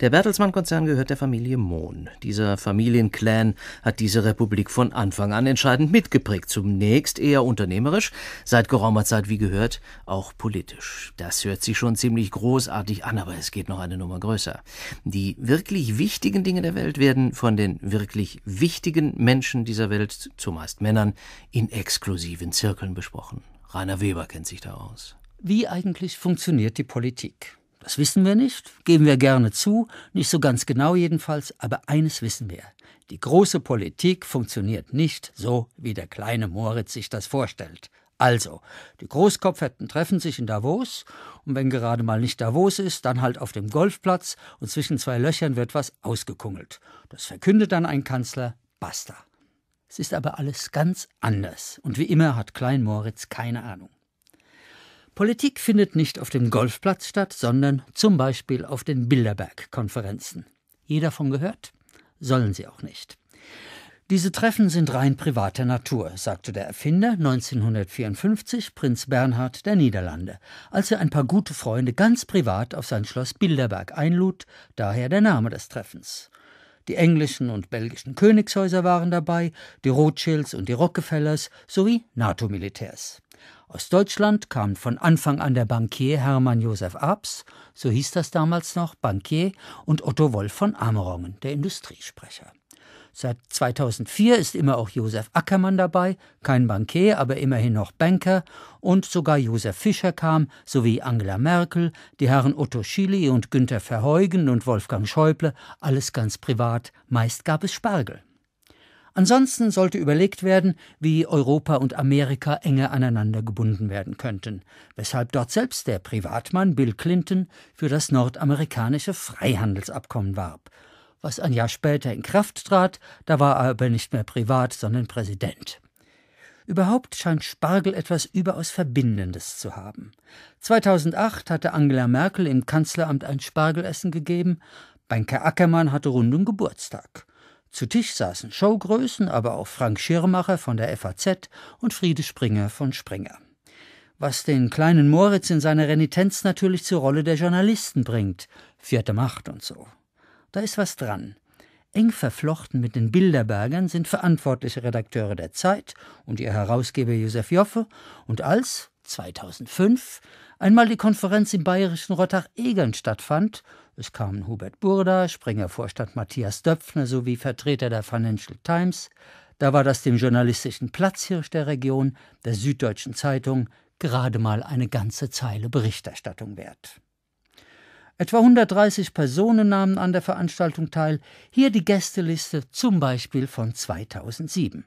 Der Bertelsmann-Konzern gehört der Familie Mohn. Dieser Familienclan hat diese Republik von Anfang an entscheidend mitgeprägt. Zunächst eher unternehmerisch, seit geraumer Zeit, wie gehört, auch politisch. Das hört sich schon ziemlich großartig an, aber es geht noch eine Nummer größer. Die wirklich wichtigen Dinge der Welt werden von den wirklich wichtigen Menschen dieser Welt, zumeist Männern, in exklusiven Zirkeln besprochen. Rainer Weber kennt sich da aus. Wie eigentlich funktioniert die Politik? Das wissen wir nicht, geben wir gerne zu, nicht so ganz genau jedenfalls, aber eines wissen wir. Die große Politik funktioniert nicht so, wie der kleine Moritz sich das vorstellt. Also, die Großkopfhätten treffen sich in Davos, und wenn gerade mal nicht Davos ist, dann halt auf dem Golfplatz, und zwischen zwei Löchern wird was ausgekungelt. Das verkündet dann ein Kanzler, basta. Es ist aber alles ganz anders, und wie immer hat Klein Moritz keine Ahnung. Politik findet nicht auf dem Golfplatz statt, sondern zum Beispiel auf den Bilderberg-Konferenzen. Jeder von gehört? Sollen sie auch nicht. Diese Treffen sind rein privater Natur, sagte der Erfinder 1954 Prinz Bernhard der Niederlande, als er ein paar gute Freunde ganz privat auf sein Schloss Bilderberg einlud, daher der Name des Treffens. Die englischen und belgischen Königshäuser waren dabei, die Rothschilds und die Rockefellers sowie NATO-Militärs. Aus Deutschland kamen von Anfang an der Bankier Hermann Josef Abs, so hieß das damals noch, Bankier, und Otto Wolf von Amerongen, der Industriesprecher. Seit 2004 ist immer auch Josef Ackermann dabei, kein Bankier, aber immerhin noch Banker, und sogar Josef Fischer kam, sowie Angela Merkel, die Herren Otto Schily und Günter Verheugen und Wolfgang Schäuble, alles ganz privat, meist gab es Spargel. Ansonsten sollte überlegt werden, wie Europa und Amerika enger aneinander gebunden werden könnten, weshalb dort selbst der Privatmann Bill Clinton für das nordamerikanische Freihandelsabkommen warb, was ein Jahr später in Kraft trat, da war er aber nicht mehr privat, sondern Präsident. Überhaupt scheint Spargel etwas überaus Verbindendes zu haben. 2008 hatte Angela Merkel im Kanzleramt ein Spargelessen gegeben, Banker Ackermann hatte runden Geburtstag. Zu Tisch saßen Showgrößen, aber auch Frank Schirmacher von der FAZ und Friede Springer von Springer. Was den kleinen Moritz in seiner Renitenz natürlich zur Rolle der Journalisten bringt, vierte Macht und so. Da ist was dran. Eng verflochten mit den Bilderbergern sind verantwortliche Redakteure der Zeit und ihr Herausgeber Josef Joffe und als 2005 Einmal die Konferenz im bayerischen Rottach-Egern stattfand, es kamen Hubert Burda, Springer-Vorstand Matthias Döpfner sowie Vertreter der Financial Times, da war das dem journalistischen Platzhirsch der Region, der Süddeutschen Zeitung, gerade mal eine ganze Zeile Berichterstattung wert. Etwa 130 Personen nahmen an der Veranstaltung teil, hier die Gästeliste zum Beispiel von 2007.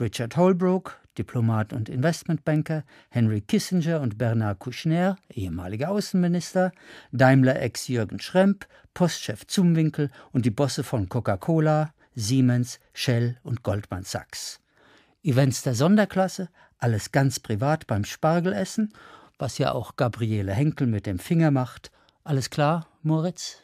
Richard Holbrooke, Diplomat und Investmentbanker, Henry Kissinger und Bernard Kouchner, ehemaliger Außenminister, Daimler-Ex Jürgen Schrempp, Postchef Zumwinkel und die Bosse von Coca-Cola, Siemens, Shell und Goldman Sachs. Events der Sonderklasse, alles ganz privat beim Spargelessen, was ja auch Gabriele Henkel mit dem Finger macht. Alles klar, Moritz?